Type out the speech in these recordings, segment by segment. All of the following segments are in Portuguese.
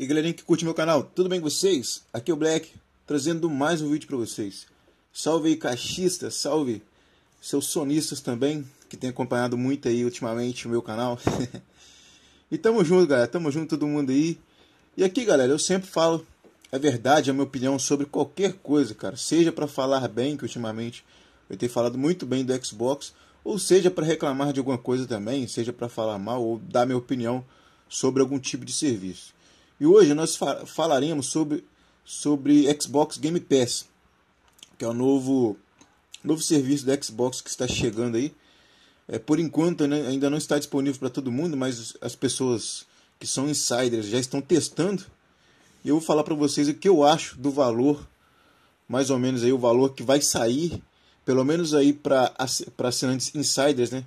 E galerinha que curte meu canal, tudo bem com vocês? Aqui é o Black, trazendo mais um vídeo para vocês. Salve aí caixistas, salve seus sonistas também, que tem acompanhado muito aí ultimamente o meu canal. e tamo junto, galera, tamo junto todo mundo aí. E aqui, galera, eu sempre falo a verdade, a minha opinião sobre qualquer coisa, cara. Seja para falar bem, que ultimamente eu tenho falado muito bem do Xbox, ou seja para reclamar de alguma coisa também, seja para falar mal ou dar minha opinião sobre algum tipo de serviço. E hoje nós falaremos sobre, sobre Xbox Game Pass, que é o novo, novo serviço da Xbox que está chegando aí. É, por enquanto né, ainda não está disponível para todo mundo, mas as pessoas que são insiders já estão testando. E eu vou falar para vocês o que eu acho do valor, mais ou menos aí o valor que vai sair, pelo menos aí para assinantes insiders, né?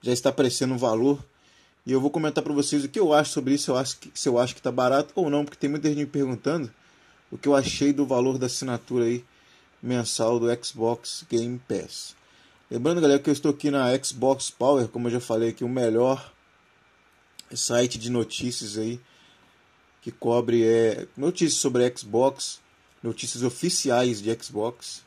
Já está aparecendo um valor e eu vou comentar para vocês o que eu acho sobre isso, eu acho que, se eu acho que está barato ou não, porque tem muita gente me perguntando o que eu achei do valor da assinatura aí mensal do Xbox Game Pass. Lembrando, galera, que eu estou aqui na Xbox Power, como eu já falei aqui, o melhor site de notícias aí que cobre é, notícias sobre Xbox, notícias oficiais de Xbox.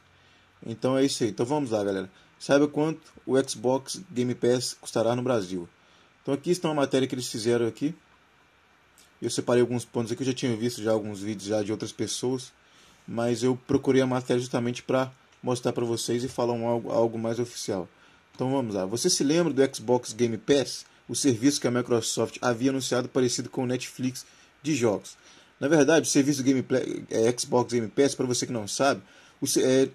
Então é isso aí. Então vamos lá, galera. Saiba quanto o Xbox Game Pass custará no Brasil. Então aqui está uma matéria que eles fizeram aqui. Eu separei alguns pontos aqui, eu já tinha visto já alguns vídeos já de outras pessoas, mas eu procurei a matéria justamente para mostrar para vocês e falar um, algo, algo mais oficial. Então vamos lá. Você se lembra do Xbox Game Pass, o serviço que a Microsoft havia anunciado parecido com o Netflix de jogos? Na verdade, o serviço Game Play, é, Xbox Game Pass, para você que não sabe, o, é,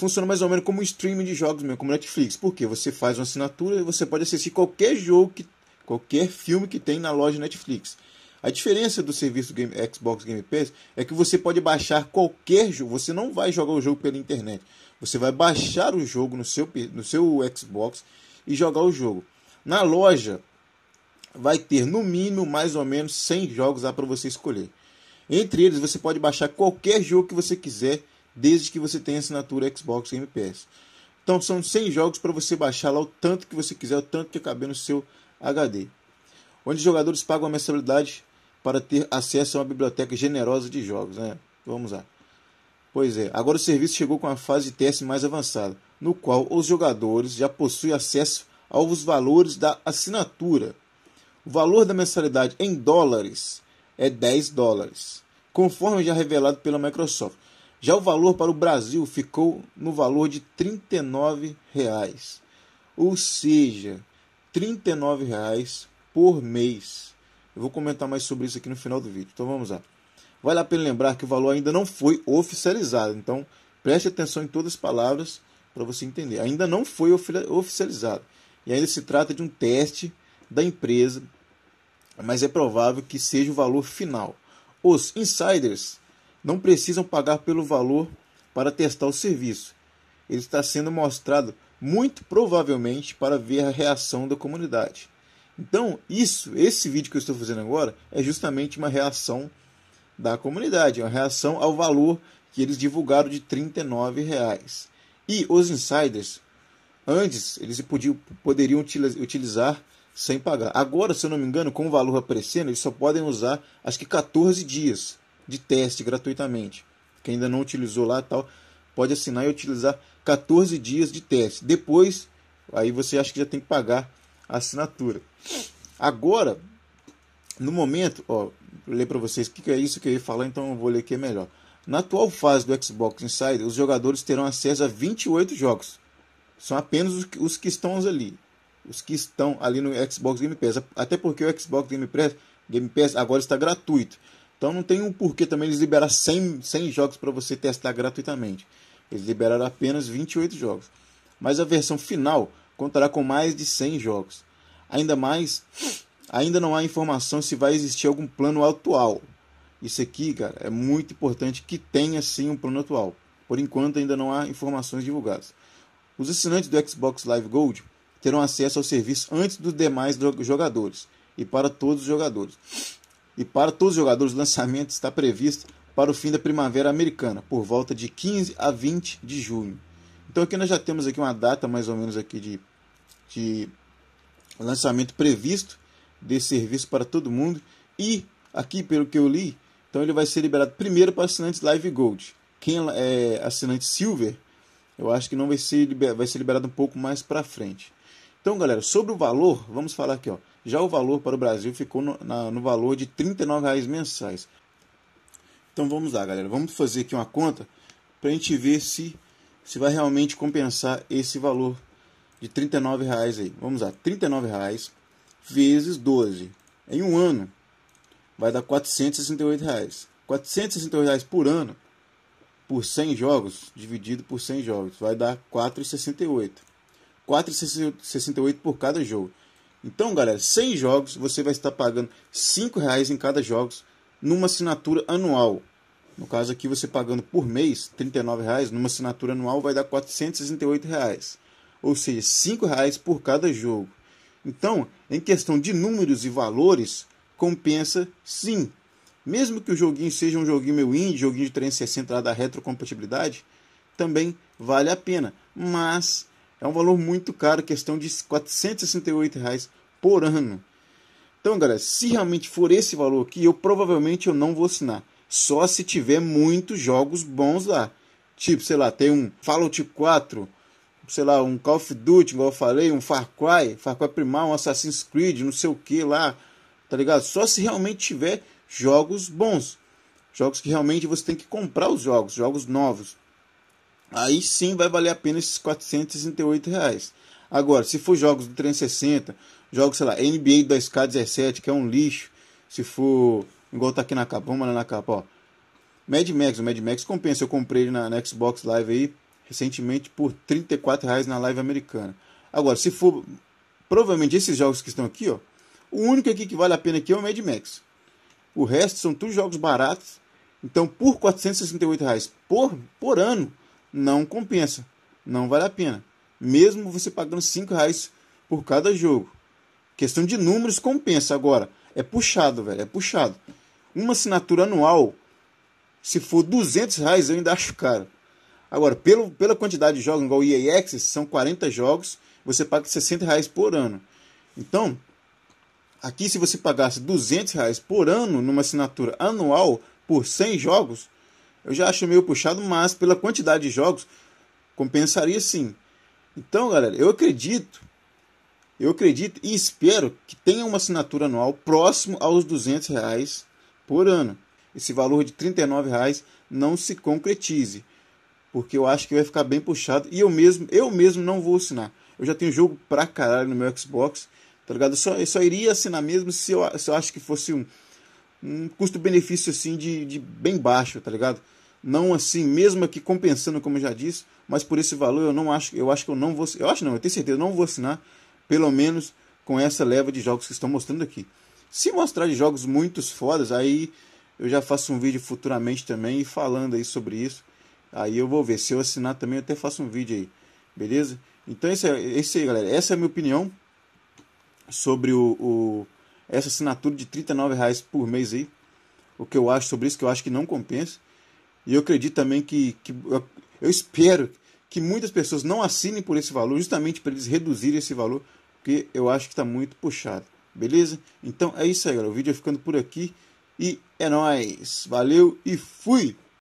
funciona mais ou menos como um streaming de jogos mesmo, como Netflix. Porque você faz uma assinatura e você pode assistir qualquer jogo, que, qualquer filme que tem na loja Netflix. A diferença do serviço Game, Xbox Game Pass é que você pode baixar qualquer jogo. Você não vai jogar o jogo pela internet. Você vai baixar o jogo no seu, no seu Xbox e jogar o jogo. Na loja vai ter no mínimo mais ou menos 100 jogos lá para você escolher. Entre eles você pode baixar qualquer jogo que você quiser desde que você tenha assinatura Xbox Game Pass. Então são 100 jogos para você baixar lá o tanto que você quiser, o tanto que caber no seu HD. Onde os jogadores pagam a mensalidade para ter acesso a uma biblioteca generosa de jogos, né? Vamos lá. Pois é, agora o serviço chegou com a fase de teste mais avançada, no qual os jogadores já possuem acesso aos valores da assinatura. O valor da mensalidade em dólares é 10 dólares, conforme já revelado pela Microsoft. Já o valor para o Brasil ficou no valor de R$ reais, ou seja, R$ reais por mês. Eu vou comentar mais sobre isso aqui no final do vídeo. Então vamos lá. Vale a pena lembrar que o valor ainda não foi oficializado. Então preste atenção em todas as palavras para você entender. Ainda não foi oficializado. E ainda se trata de um teste da empresa, mas é provável que seja o valor final. Os insiders não precisam pagar pelo valor para testar o serviço. Ele está sendo mostrado muito provavelmente para ver a reação da comunidade. Então, isso, esse vídeo que eu estou fazendo agora é justamente uma reação da comunidade, uma reação ao valor que eles divulgaram de R$ reais. E os insiders, antes, eles podiam, poderiam utilizar sem pagar. Agora, se eu não me engano, com o valor aparecendo, eles só podem usar acho que 14 dias de teste gratuitamente. Quem ainda não utilizou lá tal, pode assinar e utilizar 14 dias de teste. Depois, aí você acha que já tem que pagar a assinatura. Agora, no momento, ó, vou ler para vocês o que, é isso que eu ia falar, então eu vou ler aqui é melhor. Na atual fase do Xbox Insider, os jogadores terão acesso a 28 jogos. São apenas os que, os que estão ali. Os que estão ali no Xbox Game Pass. Até porque o Xbox Game Pass, Game Pass agora está gratuito. Então não tem um porquê também eles liberar 100, 100 jogos para você testar gratuitamente. Eles liberaram apenas 28 jogos. Mas a versão final contará com mais de 100 jogos. Ainda mais, ainda não há informação se vai existir algum plano atual. Isso aqui, cara, é muito importante que tenha sim um plano atual. Por enquanto ainda não há informações divulgadas. Os assinantes do Xbox Live Gold terão acesso ao serviço antes dos demais jogadores e para todos os jogadores e para todos os jogadores o lançamento está previsto para o fim da primavera americana, por volta de 15 a 20 de junho. Então aqui nós já temos aqui uma data mais ou menos aqui de, de lançamento previsto desse serviço para todo mundo e aqui pelo que eu li, então ele vai ser liberado primeiro para assinantes Live Gold. Quem é, é assinante Silver, eu acho que não vai ser vai ser liberado um pouco mais para frente. Então, galera, sobre o valor, vamos falar aqui, ó. Já o valor para o Brasil ficou no, na, no valor de R$ reais mensais. Então vamos lá, galera. Vamos fazer aqui uma conta para a gente ver se, se vai realmente compensar esse valor de R$ reais aí. Vamos lá, R$ reais vezes 12. Em um ano vai dar R$ 468. Reais. R$ 468 reais por ano por 100 jogos, dividido por 100 jogos, vai dar 4,68. 4,68 por cada jogo. Então, galera, 100 jogos você vai estar pagando R$ reais em cada jogo numa assinatura anual. No caso aqui, você pagando por mês R$ 39,00, numa assinatura anual vai dar R$ 468,00. Ou seja, R$ 5,00 por cada jogo. Então, em questão de números e valores, compensa sim. Mesmo que o joguinho seja um joguinho meu indie, joguinho de 360 lá da retrocompatibilidade, também vale a pena. Mas é um valor muito caro, questão de 468 reais por ano. Então, galera, se realmente for esse valor aqui, eu provavelmente eu não vou assinar. Só se tiver muitos jogos bons lá. Tipo, sei lá, tem um Fallout 4, sei lá, um Call of Duty, igual eu falei, um Far Cry, Far Cry Primal, um Assassin's Creed, não sei o que lá, tá ligado? Só se realmente tiver jogos bons. Jogos que realmente você tem que comprar os jogos, jogos novos aí sim vai valer apenas esses 468 reais. Agora, se for jogos do 360, jogos, sei lá, NBA 2K17, que é um lixo, se for, igual tá aqui na capa, vamos lá na capa, ó. Mad Max, o Mad Max compensa, eu comprei ele na, na Xbox Live aí, recentemente, por 34 reais na Live americana. Agora, se for, provavelmente esses jogos que estão aqui, ó, o único aqui que vale a pena aqui é o Mad Max. O resto são todos jogos baratos, então por 468 reais por, por ano, não compensa, não vale a pena. Mesmo você pagando 5 reais por cada jogo. Questão de números compensa agora. É puxado, velho, é puxado. Uma assinatura anual, se for 200 reais, eu ainda acho caro. Agora, pelo, pela quantidade de jogos, igual o EA Access, são 40 jogos, você paga 60 reais por ano. Então, aqui se você pagasse 200 reais por ano numa assinatura anual por 100 jogos, eu já acho meio puxado, mas pela quantidade de jogos, compensaria sim. Então, galera, eu acredito, eu acredito e espero que tenha uma assinatura anual próximo aos 200 reais por ano. Esse valor de 39 reais não se concretize, porque eu acho que vai ficar bem puxado e eu mesmo, eu mesmo não vou assinar. Eu já tenho jogo pra caralho no meu Xbox, tá ligado? Eu só, eu só iria assinar mesmo se eu, se eu acho que fosse um um custo-benefício assim de, de bem baixo, tá ligado? Não assim, mesmo aqui compensando, como eu já disse, mas por esse valor eu não acho, eu acho que eu não vou, eu acho não, eu tenho certeza, eu não vou assinar, pelo menos com essa leva de jogos que estão mostrando aqui. Se mostrar de jogos muito fodas, aí eu já faço um vídeo futuramente também falando aí sobre isso. Aí eu vou ver. Se eu assinar também, eu até faço um vídeo aí. Beleza? Então, esse é, esse aí, galera. Essa é a minha opinião sobre o, o essa assinatura de 39 reais por mês aí. O que eu acho sobre isso, que eu acho que não compensa. E eu acredito também que, que eu, eu espero que muitas pessoas não assinem por esse valor, justamente para eles reduzirem esse valor, porque eu acho que está muito puxado. Beleza? Então é isso aí, galera. O vídeo é ficando por aqui. E é nóis. Valeu e fui!